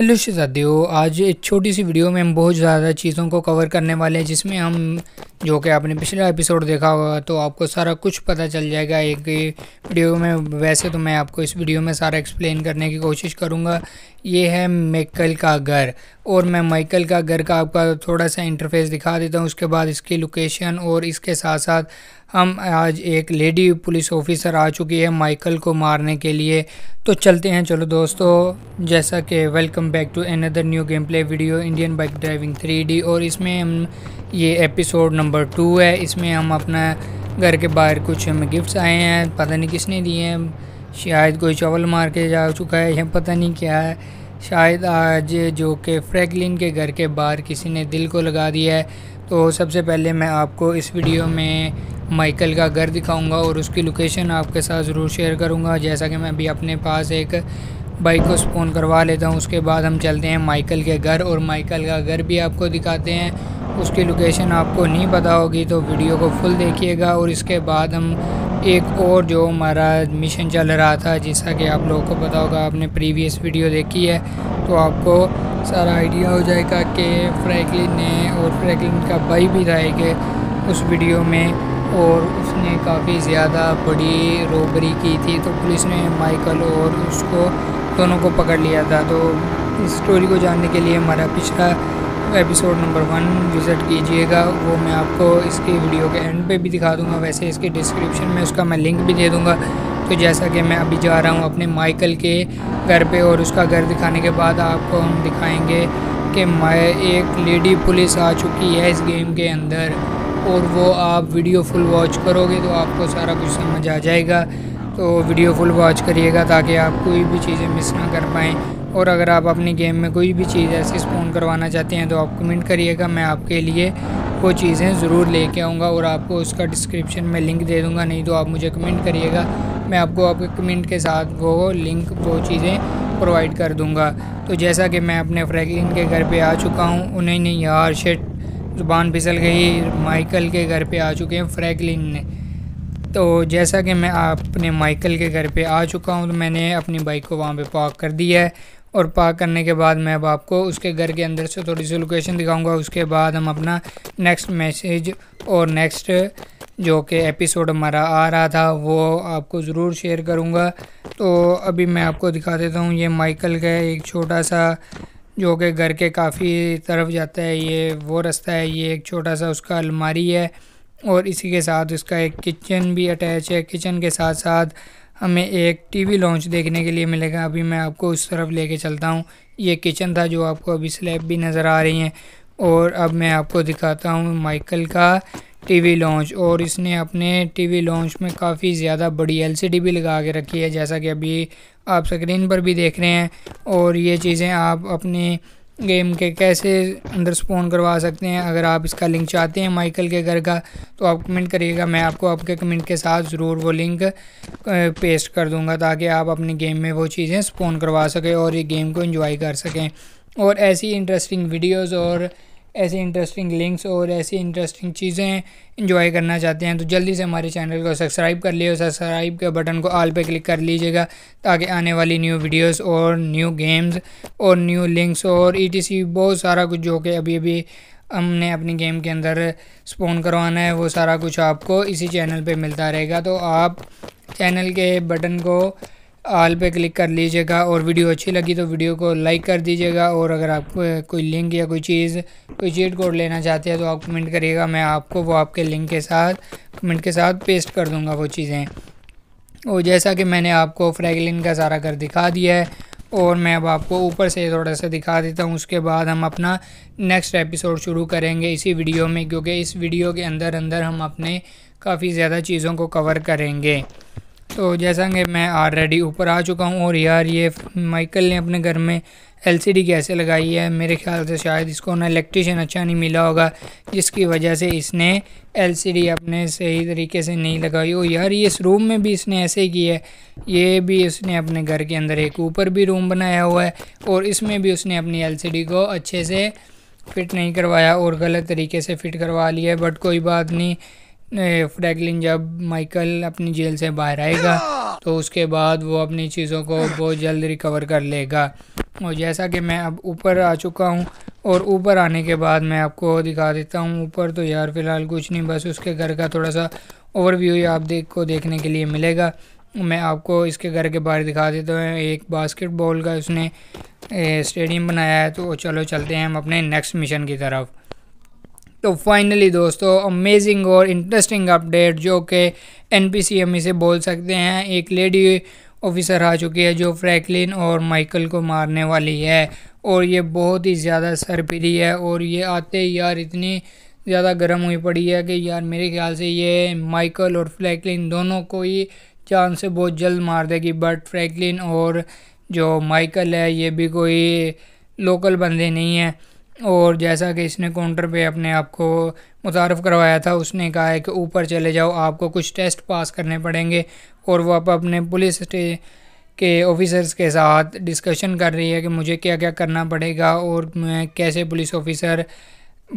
hello शिजादेव आज एक छोटी सी वीडियो में हम बहुत ज़्यादा चीज़ों को कवर करने वाले हैं जिसमें हम जो कि आपने पिछला एपिसोड देखा होगा तो आपको सारा कुछ पता चल जाएगा एक वीडियो में वैसे तो मैं आपको इस वीडियो में सारा एक्सप्लेन करने की कोशिश करूँगा ये है मेकल का घर और मैं माइकल का घर का आपका थोड़ा सा इंटरफेस दिखा देता हूँ उसके बाद इसकी लोकेशन और इसके साथ साथ हम आज एक लेडी पुलिस ऑफिसर आ चुकी है माइकल को मारने के लिए तो चलते हैं चलो दोस्तों जैसा कि welcome back to another new gameplay video Indian bike driving three और इसमें हम ये एपिसोड नंबर नंबर टू है इसमें हम अपना घर के बाहर कुछ हमें गिफ्ट्स आए हैं पता नहीं किसने दिए हैं शायद कोई चावल मार के जा चुका है या पता नहीं क्या है शायद आज जो कि फ्रैंकलिन के घर के बाहर किसी ने दिल को लगा दिया है तो सबसे पहले मैं आपको इस वीडियो में माइकल का घर दिखाऊंगा और उसकी लोकेशन आपके साथ ज़रूर शेयर करूंगा जैसा कि मैं अभी अपने पास एक बाइक को स्पोन करवा लेता हूँ उसके बाद हम चलते हैं माइकल के घर और माइकल का घर भी आपको दिखाते हैं उसकी लोकेशन आपको नहीं पता होगी तो वीडियो को फुल देखिएगा और इसके बाद हम एक और जो हमारा मिशन चल रहा था जैसा कि आप लोगों को पता होगा आपने प्रीवियस वीडियो देखी है तो आपको सारा आइडिया हो जाएगा कि फ्रैंकलिन ने और फ्रैंकलिन का भाई भी था एक उस वीडियो में और उसने काफ़ी ज़्यादा बड़ी रोबरी की थी तो पुलिस ने माइकल और उसको दोनों को पकड़ लिया था तो इस स्टोरी को जानने के लिए हमारा पिछला एपिसोड नंबर वन विज़िट कीजिएगा वो मैं आपको इसकी वीडियो के एंड पे भी दिखा दूंगा वैसे इसके डिस्क्रिप्शन में उसका मैं लिंक भी दे दूंगा तो जैसा कि मैं अभी जा रहा हूँ अपने माइकल के घर पे और उसका घर दिखाने के बाद आपको हम दिखाएंगे कि मैं एक लेडी पुलिस आ चुकी है इस गेम के अंदर और वो आप वीडियो फुल वॉच करोगे तो आपको सारा कुछ समझ आ जाएगा तो वीडियो फुल वॉच करिएगा ताकि आप कोई भी चीज़ें मिस ना कर पाएँ और अगर आप अपनी गेम में कोई भी चीज़ ऐसी स्पोन करवाना चाहते हैं तो आप कमेंट करिएगा मैं आपके लिए वो चीज़ें ज़रूर लेके आऊँगा और आपको उसका डिस्क्रिप्शन में लिंक दे दूँगा नहीं तो आप मुझे कमेंट करिएगा मैं आपको आपके कमेंट के साथ वो लिंक वो चीज़ें प्रोवाइड कर दूँगा तो जैसा कि मैं अपने फ्रैंकलिन के घर पर आ चुका हूँ उन्हें नहीं यार शेट ज़ुबान फिसल गई माइकल के घर पे आ चुके हैं फ्रैंकलिन ने तो जैसा कि मैं अपने माइकल के घर पे आ चुका हूँ तो मैंने अपनी बाइक को वहाँ पे पार्क कर दिया है और पार्क करने के बाद मैं अब आपको उसके घर के अंदर से थोड़ी सी लोकेशन दिखाऊंगा उसके बाद हम अपना नेक्स्ट मैसेज और नेक्स्ट जो कि एपिसोड हमारा आ रहा था वो आपको ज़रूर शेयर करूँगा तो अभी मैं आपको दिखा देता हूँ ये माइकल का एक छोटा सा जो कि घर के काफ़ी तरफ जाता है ये वो रास्ता है ये एक छोटा सा उसका अलमारी है और इसी के साथ उसका एक किचन भी अटैच है किचन के साथ साथ हमें एक टीवी लॉन्च देखने के लिए मिलेगा अभी मैं आपको उस तरफ लेके चलता हूँ ये किचन था जो आपको अभी स्लैब भी नज़र आ रही हैं और अब मैं आपको दिखाता हूँ माइकल का टीवी लॉन्च और इसने अपने टीवी लॉन्च में काफ़ी ज़्यादा बड़ी एलसीडी भी लगा के रखी है जैसा कि अभी आप स्क्रीन पर भी देख रहे हैं और ये चीज़ें आप अपने गेम के कैसे अंदर स्पॉन करवा सकते हैं अगर आप इसका लिंक चाहते हैं माइकल के घर का तो आप कमेंट करिएगा मैं आपको आपके कमेंट के साथ ज़रूर वो लिंक पेस्ट कर दूंगा ताकि आप अपने गेम में वो चीज़ें स्पोन करवा सकें और ये गेम को एंजॉय कर सकें और ऐसी इंटरेस्टिंग वीडियोज़ और ऐसे इंटरेस्टिंग लिंक्स और ऐसी इंटरेस्टिंग चीज़ें इंजॉय करना चाहते हैं तो जल्दी से हमारे चैनल को सब्सक्राइब कर लिए सब्सक्राइब के बटन को आल पे क्लिक कर लीजिएगा ताकि आने वाली न्यू वीडियोस और न्यू गेम्स और न्यू लिंक्स और ई बहुत सारा कुछ जो कि अभी अभी हमने अपनी गेम के अंदर स्पोन करवाना है वो सारा कुछ आपको इसी चैनल पर मिलता रहेगा तो आप चैनल के बटन को आल पे क्लिक कर लीजिएगा और वीडियो अच्छी लगी तो वीडियो को लाइक कर दीजिएगा और अगर आप कोई लिंक या कोई चीज़ कोई चीट कोड लेना चाहते हैं तो आप कमेंट करिएगा मैं आपको वो आपके लिंक के साथ कमेंट के साथ पेस्ट कर दूँगा वो चीज़ें और जैसा कि मैंने आपको फ्रैगलिन का सारा घर दिखा दिया है और मैं अब आपको ऊपर से थोड़ा सा दिखा देता हूँ उसके बाद हम अपना नेक्स्ट एपिसोड शुरू करेंगे इसी वीडियो में क्योंकि इस वीडियो के अंदर अंदर हम अपने काफ़ी ज़्यादा चीज़ों को कवर करेंगे तो जैसा कि मैं ऑलरेडी ऊपर आ चुका हूँ और यार ये माइकल ने अपने घर में एलसीडी कैसे लगाई है मेरे ख्याल से शायद इसको ना इलेक्ट्रिशियन अच्छा नहीं मिला होगा जिसकी वजह से इसने एलसीडी अपने सही तरीके से नहीं लगाई और यार ये इस रूम में भी इसने ऐसे किया है ये भी इसने अपने घर के अंदर एक ऊपर भी रूम बनाया हुआ है और इसमें भी उसने अपनी एल को अच्छे से फिट नहीं करवाया और गलत तरीके से फिट करवा लिया बट कोई बात नहीं फ्रैगलिन जब माइकल अपनी जेल से बाहर आएगा तो उसके बाद वो अपनी चीज़ों को बहुत जल्द रिकवर कर लेगा और जैसा कि मैं अब ऊपर आ चुका हूँ और ऊपर आने के बाद मैं आपको दिखा देता हूँ ऊपर तो यार फ़िलहाल कुछ नहीं बस उसके घर का थोड़ा सा ओवरव्यू ही आप देख को देखने के लिए मिलेगा मैं आपको इसके घर के बाहर दिखा देता हूँ एक बास्केटबॉल का उसने स्टेडियम बनाया है तो चलो चलते हैं हम अपने नेक्स्ट मिशन की तरफ तो फाइनली दोस्तों अमेजिंग और इंटरेस्टिंग अपडेट जो कि एन पी इसे बोल सकते हैं एक लेडी ऑफिसर आ चुकी है जो फ्रैंकलिन और माइकल को मारने वाली है और ये बहुत ही ज़्यादा सरपीरी है और ये आते ही यार इतनी ज़्यादा गर्म हुई पड़ी है कि यार मेरे ख्याल से ये माइकल और फ्रैंकलिन दोनों को ही चांद से बहुत जल्द मार देगी बट फ्रैंकलिन और जो माइकल है ये भी कोई लोकल बंदे नहीं हैं और जैसा कि इसने काउंटर पे अपने आप को मुतारफ़ करवाया था उसने कहा है कि ऊपर चले जाओ आपको कुछ टेस्ट पास करने पड़ेंगे और वो अब अपने पुलिस के ऑफिसर्स के साथ डिस्कशन कर रही है कि मुझे क्या क्या करना पड़ेगा और मैं कैसे पुलिस ऑफिसर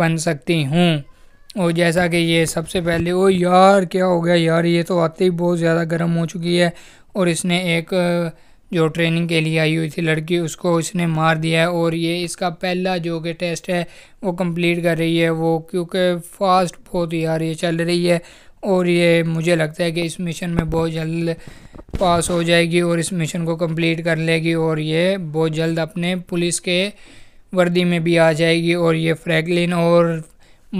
बन सकती हूँ और जैसा कि ये सबसे पहले ओ यार क्या हो गया यार ये तो आते ही बहुत ज़्यादा गर्म हो चुकी है और इसने एक जो ट्रेनिंग के लिए आई हुई थी लड़की उसको इसने मार दिया है और ये इसका पहला जो कि टेस्ट है वो कंप्लीट कर रही है वो क्योंकि फास्ट बहुत ही यार ये चल रही है और ये मुझे लगता है कि इस मिशन में बहुत जल्द पास हो जाएगी और इस मिशन को कंप्लीट कर लेगी और ये बहुत जल्द अपने पुलिस के वर्दी में भी आ जाएगी और ये फ्रैंकलिन और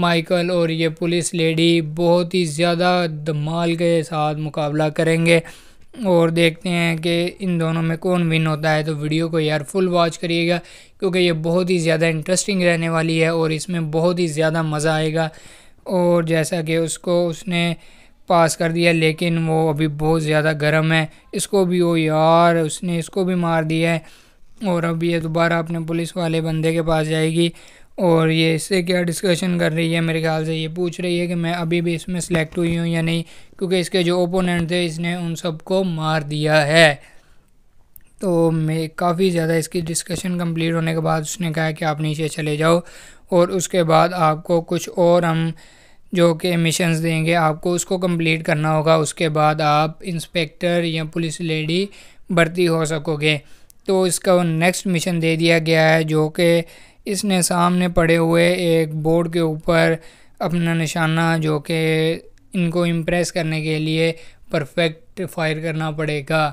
माइकल और ये पुलिस लेडी बहुत ही ज़्यादा धमाल के साथ मुकाबला करेंगे और देखते हैं कि इन दोनों में कौन विन होता है तो वीडियो को यार फुल वॉच करिएगा क्योंकि ये बहुत ही ज़्यादा इंटरेस्टिंग रहने वाली है और इसमें बहुत ही ज़्यादा मज़ा आएगा और जैसा कि उसको उसने पास कर दिया लेकिन वो अभी बहुत ज़्यादा गर्म है इसको भी वो यार उसने इसको भी मार दिया है और अब ये दोबारा अपने पुलिस वाले बंदे के पास जाएगी और ये इससे क्या डिस्कशन कर रही है मेरे ख्याल से ये पूछ रही है कि मैं अभी भी इसमें सेलेक्ट हुई हूँ या नहीं क्योंकि इसके जो ओपोनेंट थे इसने उन सबको मार दिया है तो मैं काफ़ी ज़्यादा इसकी डिस्कशन कंप्लीट होने के बाद उसने कहा कि आप नीचे चले जाओ और उसके बाद आपको कुछ और हम जो कि मिशन देंगे आपको उसको कम्प्लीट करना होगा उसके बाद आप इंस्पेक्टर या पुलिस लेडी भर्ती हो सकोगे तो इसका नेक्स्ट मिशन दे दिया गया है जो कि इसने सामने पड़े हुए एक बोर्ड के ऊपर अपना निशाना जो कि इनको इम्प्रेस करने के लिए परफेक्ट फायर करना पड़ेगा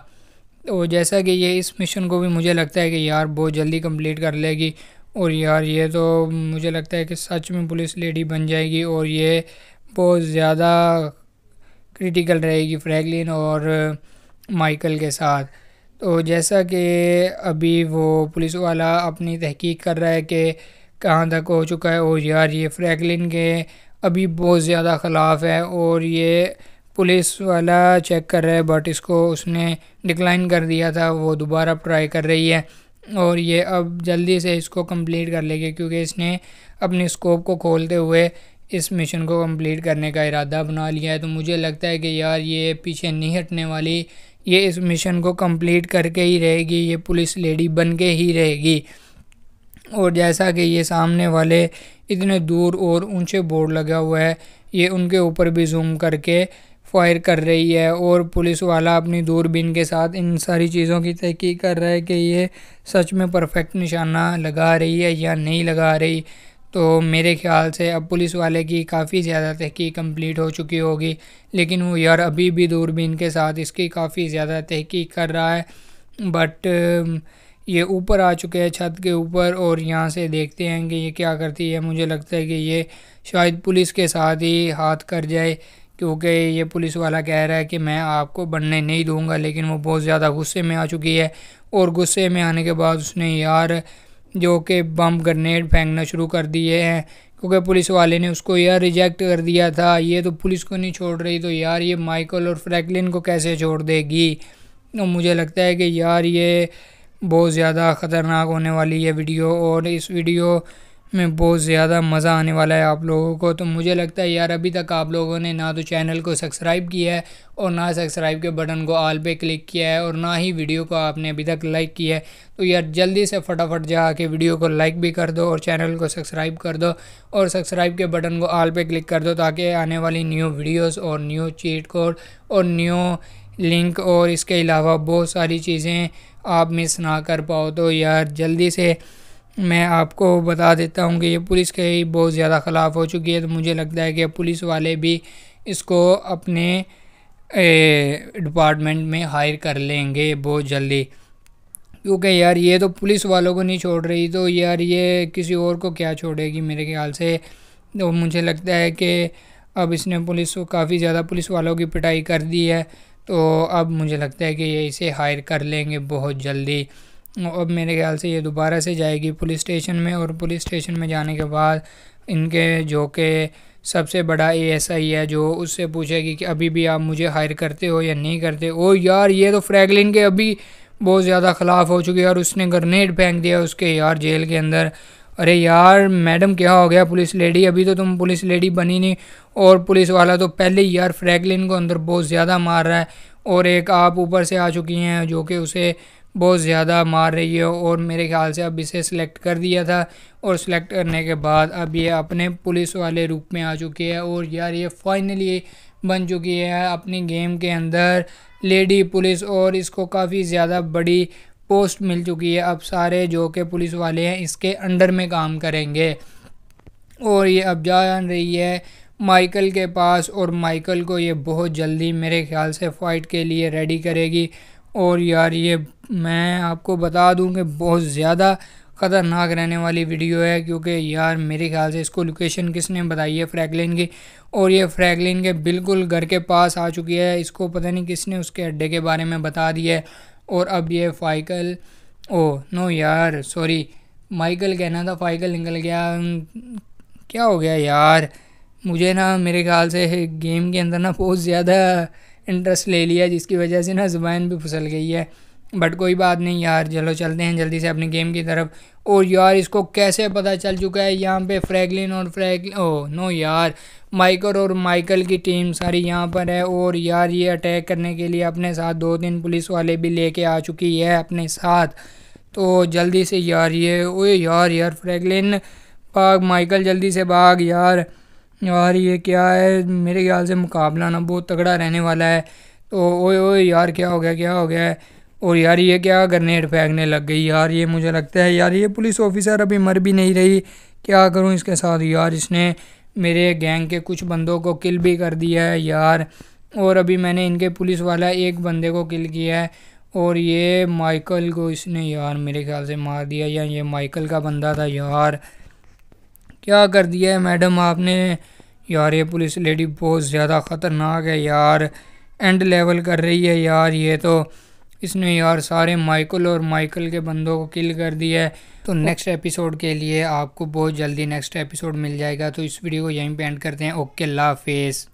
तो जैसा कि ये इस मिशन को भी मुझे लगता है कि यार बहुत जल्दी कंप्लीट कर लेगी और यार ये तो मुझे लगता है कि सच में पुलिस लेडी बन जाएगी और ये बहुत ज़्यादा क्रिटिकल रहेगी फ्रैगलिन और माइकल के साथ तो जैसा कि अभी वो पुलिस वाला अपनी तहकीक कर रहा है कि कहाँ तक हो चुका है और यार ये फ्रैंकलिन के अभी बहुत ज़्यादा ख़िलाफ़ है और ये पुलिस वाला चेक कर रहा है बट इसको उसने डिक्लाइन कर दिया था वो दोबारा ट्राई कर रही है और ये अब जल्दी से इसको कंप्लीट कर लेगी क्योंकि इसने अपने स्कोप को खोलते हुए इस मिशन को कंप्लीट करने का इरादा बना लिया है तो मुझे लगता है कि यार ये पीछे नहीं हटने वाली ये इस मिशन को कंप्लीट करके ही रहेगी ये पुलिस लेडी बन के ही रहेगी और जैसा कि ये सामने वाले इतने दूर और ऊंचे बोर्ड लगा हुआ है ये उनके ऊपर भी जूम करके फायर कर रही है और पुलिस वाला अपनी दूरबीन के साथ इन सारी चीज़ों की तहकीक कर रहा है कि ये सच में परफेक्ट निशाना लगा रही है या नहीं लगा रही तो मेरे ख्याल से अब पुलिस वाले की काफ़ी ज़्यादा तहकीक कंप्लीट हो चुकी होगी लेकिन वो यार अभी भी दूरबीन के साथ इसकी काफ़ी ज़्यादा तहकीक कर रहा है बट ये ऊपर आ चुके हैं छत के ऊपर और यहाँ से देखते हैं कि ये क्या करती है मुझे लगता है कि ये शायद पुलिस के साथ ही हाथ कर जाए क्योंकि ये पुलिस वाला कह रहा है कि मैं आपको बनने नहीं दूंगा लेकिन वो बहुत ज़्यादा गुस्से में आ चुकी है और गुस्से में आने के बाद उसने यार जो कि बम ग्रनेड फेंकना शुरू कर दिए हैं क्योंकि पुलिस वाले ने उसको यार रिजेक्ट कर दिया था ये तो पुलिस को नहीं छोड़ रही तो यार ये माइकल और फ्रैंकलिन को कैसे छोड़ देगी तो मुझे लगता है कि यार ये बहुत ज़्यादा ख़तरनाक होने वाली है वीडियो और इस वीडियो में बहुत ज़्यादा मज़ा आने वाला है आप लोगों को तो मुझे लगता है यार अभी तक आप लोगों ने ना तो चैनल को सब्सक्राइब किया है और ना सब्सक्राइब के बटन को आल पे क्लिक किया है और ना ही वीडियो को आपने अभी तक लाइक किया है तो यार जल्दी से फटाफट जा के वीडियो को लाइक भी कर दो और चैनल को सब्सक्राइब कर दो और सब्सक्राइब के बटन को आल पे क्लिक कर दो ताकि आने वाली न्यू वीडियोज़ और न्यू चीट कोड और न्यू लिंक और इसके अलावा बहुत सारी चीज़ें आप मिस ना कर पाओ तो यार जल्दी से मैं आपको बता देता हूँ कि ये पुलिस के ही बहुत ज़्यादा ख़िलाफ़ हो चुकी है तो मुझे लगता है कि पुलिस वाले भी इसको अपने डिपार्टमेंट में हायर कर लेंगे बहुत जल्दी क्योंकि यार ये तो पुलिस वालों को नहीं छोड़ रही तो यार ये किसी और को क्या छोड़ेगी मेरे ख्याल से तो मुझे लगता है कि अब इसने पुलिस को काफ़ी ज़्यादा पुलिस वालों की पिटाई कर दी है तो अब मुझे लगता है कि ये इसे हायर कर लेंगे बहुत जल्दी अब मेरे ख्याल से ये दोबारा से जाएगी पुलिस स्टेशन में और पुलिस स्टेशन में जाने के बाद इनके जो के सबसे बड़ा एएसआई है जो उससे पूछेगी कि अभी भी आप मुझे हायर करते हो या नहीं करते ओ यार ये तो फ्रैगलिन के अभी बहुत ज़्यादा ख़िलाफ़ हो चुकी है और उसने ग्रनेड फेंक दिया उसके यार जेल के अंदर अरे यार मैडम क्या हो गया पुलिस लेडी अभी तो तुम पुलिस लेडी बनी नहीं और पुलिस वाला तो पहले ही यार फ्रैगलिन को अंदर बहुत ज़्यादा मार रहा है और एक आप ऊपर से आ चुकी हैं जो कि उसे बहुत ज़्यादा मार रही है और मेरे ख्याल से अब इसे सिलेक्ट कर दिया था और सिलेक्ट करने के बाद अब ये अपने पुलिस वाले रूप में आ चुकी है और यार ये फाइनली बन चुकी है अपनी गेम के अंदर लेडी पुलिस और इसको काफ़ी ज़्यादा बड़ी पोस्ट मिल चुकी है अब सारे जो के पुलिस वाले हैं इसके अंडर में काम करेंगे और ये अब जा रही है माइकल के पास और माइकल को ये बहुत जल्दी मेरे ख्याल से फ़ाइट के लिए रेडी करेगी और यार ये मैं आपको बता दूं कि बहुत ज़्यादा ख़तरनाक रहने वाली वीडियो है क्योंकि यार मेरे ख्याल से इसको लोकेशन किसने बताई है फ्रैगलिन की और ये फ्रैगलिन के बिल्कुल घर के पास आ चुकी है इसको पता नहीं किसने उसके अड्डे के बारे में बता दिया है और अब ये फाइकल ओ नो यार सॉरी माइकल कहना था फाइकल निकल गया क्या हो गया यार मुझे ना मेरे ख्याल से गेम के अंदर ना बहुत ज़्यादा इंटरेस्ट ले लिया जिसकी वजह से ना ज़ुबान भी फसल गई है बट कोई बात नहीं यार चलो चलते हैं जल्दी से अपने गेम की तरफ और यार इसको कैसे पता चल चुका है यहाँ पे फ्रैगलिन और फ्रैगलिन ओ नो यार माइकल और माइकल की टीम सारी यहाँ पर है और यार ये अटैक करने के लिए अपने साथ दो तीन पुलिस वाले भी लेके आ चुकी है अपने साथ तो जल्दी से यार ये ओ यार यार फ्रैगलिन भाग माइकल जल्दी से भाग यार यार ये क्या है मेरे ख्याल से मुकाबला ना बहुत तगड़ा रहने वाला है तो ओए ओए यार क्या हो गया क्या हो गया और यार ये क्या ग्रनेड फेंकने लग गई यार ये मुझे लगता है यार ये पुलिस ऑफिसर अभी मर भी नहीं रही क्या करूँ इसके साथ यार इसने मेरे गैंग के कुछ बंदों को किल भी कर दिया है यार और अभी मैंने इनके पुलिस वाला एक बंदे को किल किया है और ये माइकल को इसने यार मेरे ख्याल से मार दिया या ये माइकल का बंदा था यार क्या कर दिया है मैडम आपने यार ये पुलिस लेडी बहुत ज़्यादा ख़तरनाक है यार एंड लेवल कर रही है यार ये तो इसने यार सारे माइकल और माइकल के बंदों को किल कर दिया है तो नेक्स्ट एपिसोड के लिए आपको बहुत जल्दी नेक्स्ट एपिसोड मिल जाएगा तो इस वीडियो को यहीं पे एंड करते हैं ओके ला फेस